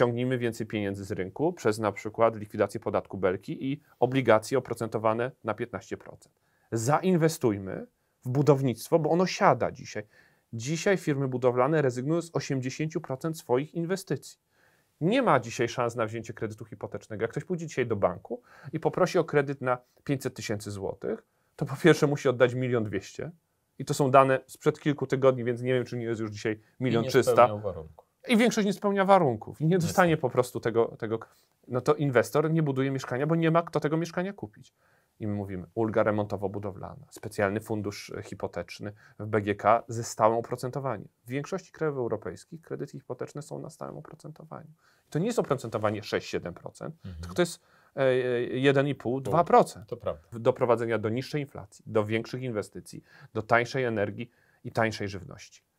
ściągnijmy więcej pieniędzy z rynku przez na przykład likwidację podatku Belki i obligacje oprocentowane na 15%. Zainwestujmy w budownictwo, bo ono siada dzisiaj. Dzisiaj firmy budowlane rezygnują z 80% swoich inwestycji. Nie ma dzisiaj szans na wzięcie kredytu hipotecznego. Jak ktoś pójdzie dzisiaj do banku i poprosi o kredyt na 500 tysięcy złotych, to po pierwsze musi oddać milion dwieście. I to są dane sprzed kilku tygodni, więc nie wiem, czy nie jest już dzisiaj milion trzysta i większość nie spełnia warunków i nie dostanie po prostu tego, tego, no to inwestor nie buduje mieszkania, bo nie ma kto tego mieszkania kupić. I my mówimy ulga remontowo-budowlana, specjalny fundusz hipoteczny w BGK ze stałym oprocentowaniem. W większości krajów europejskich kredyty hipoteczne są na stałym oprocentowaniu. To nie jest oprocentowanie 6-7%, mhm. tylko to jest 1,5-2%. E, e, to prawda. Doprowadzenia do niższej inflacji, do większych inwestycji, do tańszej energii i tańszej żywności.